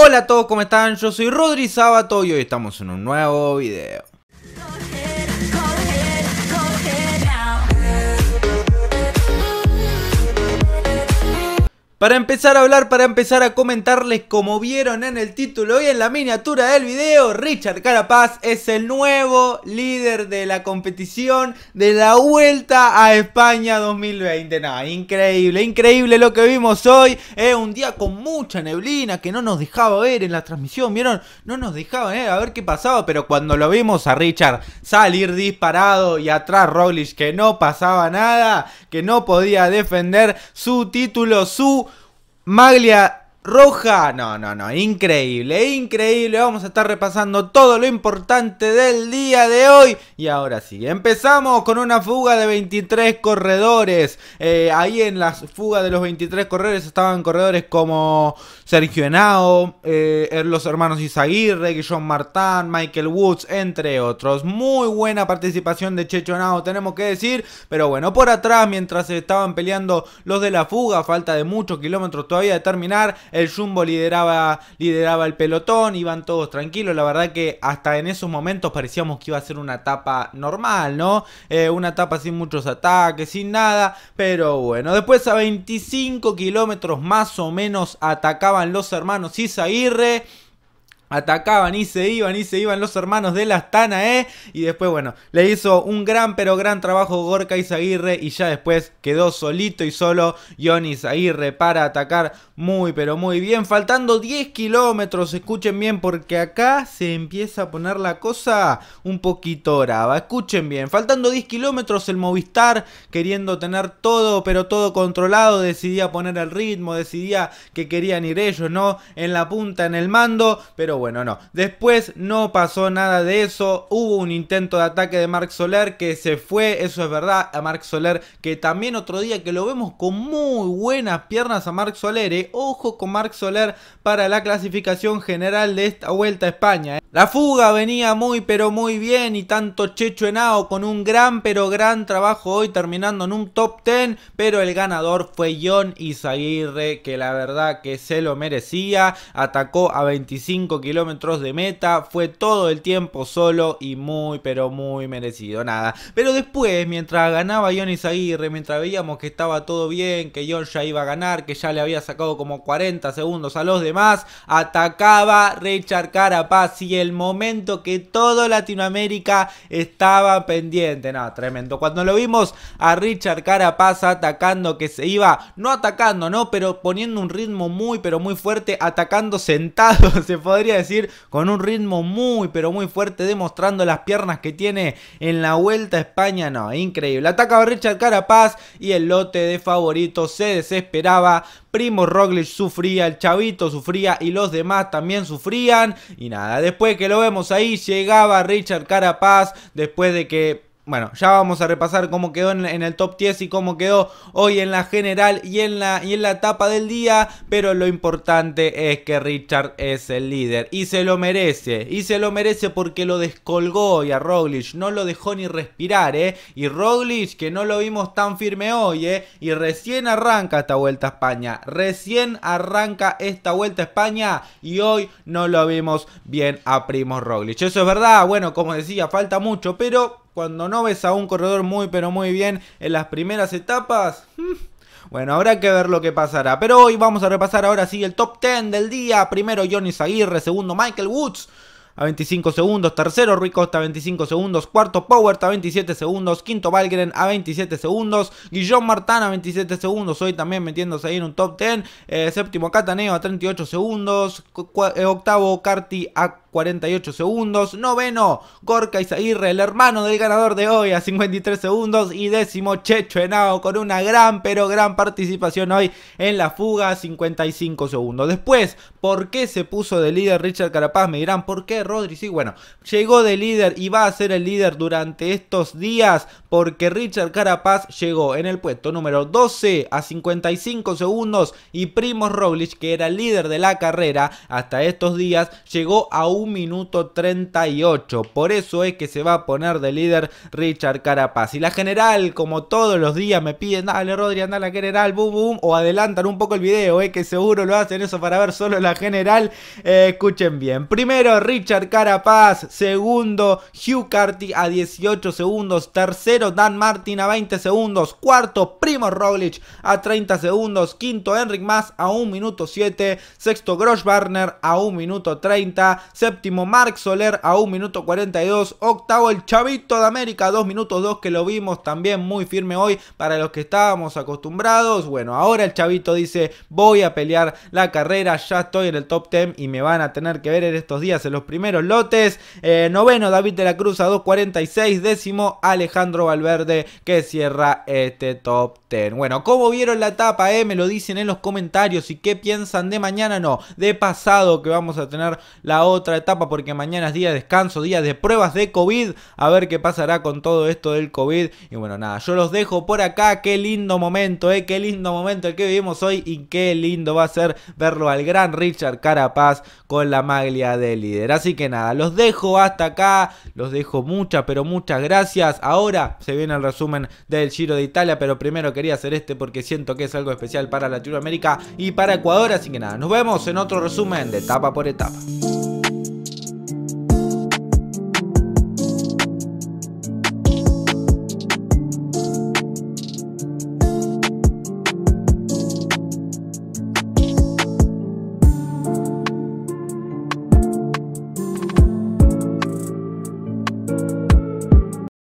Hola a todos, ¿cómo están? Yo soy Rodri Sábato y hoy estamos en un nuevo video. Para empezar a hablar, para empezar a comentarles como vieron en el título y en la miniatura del video, Richard Carapaz es el nuevo líder de la competición de la Vuelta a España 2020. Nada, increíble, increíble lo que vimos hoy. un día con mucha neblina que no nos dejaba ver en la transmisión, ¿vieron? No nos dejaba ver eh, a ver qué pasaba, pero cuando lo vimos a Richard salir disparado y atrás Roglic que no pasaba nada, que no podía defender su título, su Maglia roja. No, no, no, increíble, increíble. Vamos a estar repasando todo lo importante del día de hoy. Y ahora sí, empezamos con una fuga de 23 corredores. Eh, ahí en las fuga de los 23 corredores estaban corredores como Sergio Henao, eh, er, los hermanos Isaguirre, John Martán, Michael Woods, entre otros. Muy buena participación de Checho Henao, tenemos que decir. Pero bueno, por atrás, mientras estaban peleando los de la fuga, falta de muchos kilómetros todavía de terminar el Jumbo lideraba, lideraba el pelotón, iban todos tranquilos, la verdad que hasta en esos momentos parecíamos que iba a ser una etapa normal, ¿no? Eh, una etapa sin muchos ataques, sin nada, pero bueno, después a 25 kilómetros más o menos atacaban los hermanos Isaguirre. Atacaban y se iban y se iban los hermanos de la Astana, ¿eh? Y después, bueno, le hizo un gran pero gran trabajo Gorka Izaguirre y ya después quedó solito y solo Johnny Izaguirre para atacar muy pero muy bien. Faltando 10 kilómetros, escuchen bien porque acá se empieza a poner la cosa un poquito brava. Escuchen bien, faltando 10 kilómetros el Movistar queriendo tener todo pero todo controlado decidía poner el ritmo, decidía que querían ir ellos, ¿no? En la punta, en el mando, pero bueno, no. Después no pasó nada de eso, hubo un intento de ataque de Marc Soler que se fue, eso es verdad, a Marc Soler, que también otro día que lo vemos con muy buenas piernas a Marc Soler, eh. ojo con Marc Soler para la clasificación general de esta vuelta a España. Eh. La fuga venía muy pero muy bien y tanto Checho Henao con un gran pero gran trabajo hoy terminando en un top 10, pero el ganador fue John Izaguirre que la verdad que se lo merecía, atacó a 25 kilómetros de meta, fue todo el tiempo solo y muy, pero muy merecido, nada. Pero después, mientras ganaba Johnny Aguirre, mientras veíamos que estaba todo bien, que John ya iba a ganar, que ya le había sacado como 40 segundos a los demás, atacaba Richard Carapaz y el momento que todo Latinoamérica estaba pendiente, nada, tremendo. Cuando lo vimos a Richard Carapaz atacando, que se iba, no atacando, no, pero poniendo un ritmo muy, pero muy fuerte, atacando sentado, se podría decir, con un ritmo muy pero muy fuerte, demostrando las piernas que tiene en la vuelta a España. No, increíble. Atacaba Richard Carapaz y el lote de favoritos se desesperaba. Primo Roglic sufría, el chavito sufría y los demás también sufrían. Y nada, después que lo vemos ahí, llegaba Richard Carapaz después de que bueno, ya vamos a repasar cómo quedó en, el top 10 y cómo quedó hoy en la general y en la, y en la etapa del día. Pero lo importante es que Richard es el líder y se lo merece. Y se lo merece porque lo descolgó y a Roglic. No lo dejó ni respirar, ¿eh? Y Roglic, que no lo vimos tan firme hoy, ¿eh? Y recién arranca esta vuelta a España. Recién arranca esta vuelta a España y hoy no lo vimos bien a Primo Roglic. Eso es verdad, bueno, como decía, falta mucho, pero cuando no ves a un corredor muy pero muy bien en las primeras etapas... Hmm, bueno, habrá que ver lo que pasará. Pero hoy vamos a repasar ahora sí el top 10 del día. Primero Johnny Aguirre, segundo Michael Woods a 25 segundos, tercero Rui Costa a 25 segundos, cuarto Power a 27 segundos, quinto Valgren a 27 segundos, Guillón Martán a 27 segundos, hoy también metiéndose ahí en un top 10, eh, séptimo Cataneo a 38 segundos, eh, octavo Carti a 48 segundos. Noveno, Gorka Izaguirre, el hermano del ganador de hoy, a 53 segundos. Y décimo, Checho Henao, con una gran, pero gran participación hoy en la fuga, a 55 segundos. Después, ¿por qué se puso de líder Richard Carapaz? Me dirán, ¿por qué Rodri? Sí, bueno, llegó de líder y va a ser el líder durante estos días, porque Richard Carapaz llegó en el puesto número 12 a 55 segundos. Y Primo Roglic, que era el líder de la carrera hasta estos días, llegó a 1 minuto 38. Por eso es que se va a poner de líder Richard Carapaz. Y la general, como todos los días, me piden, dale Rodri, anda la general, boom, boom. O adelantan un poco el video, eh, que seguro lo hacen eso para ver solo la general. Eh, escuchen bien. Primero, Richard Carapaz. Segundo, Hugh Carty a 18 segundos. Tercero, Dan Martin a 20 segundos. Cuarto, Primo Roglic a 30 segundos. Quinto, Enric Mas a 1 minuto 7. Sexto, Grosh Barner a 1 minuto 30. Séptimo, Mark Soler a 1 minuto 42. Octavo, el Chavito de América, 2 minutos 2 que lo vimos también muy firme hoy para los que estábamos acostumbrados. Bueno, ahora el Chavito dice voy a pelear la carrera, ya estoy en el top 10 y me van a tener que ver en estos días en los primeros lotes. Eh, noveno, David de la Cruz a 2.46. Décimo, Alejandro Valverde que cierra este top 10. Bueno, ¿cómo vieron la etapa Eh? Me lo dicen en los comentarios y qué piensan de mañana, no, de pasado que vamos a tener la otra etapa porque mañana es día de descanso, día de pruebas de COVID. A ver qué pasará con todo esto del COVID. Y bueno, nada, yo los dejo por acá. Qué lindo momento, eh. Qué lindo momento el que vivimos hoy. Y qué lindo va a ser verlo al gran Richard Carapaz con la maglia de líder. Así que nada, los dejo hasta acá. Los dejo muchas, pero muchas gracias. Ahora se viene el resumen del Giro de Italia. Pero primero quería hacer este porque siento que es algo especial para Latinoamérica y para Ecuador. Así que nada, nos vemos en otro resumen de etapa por etapa.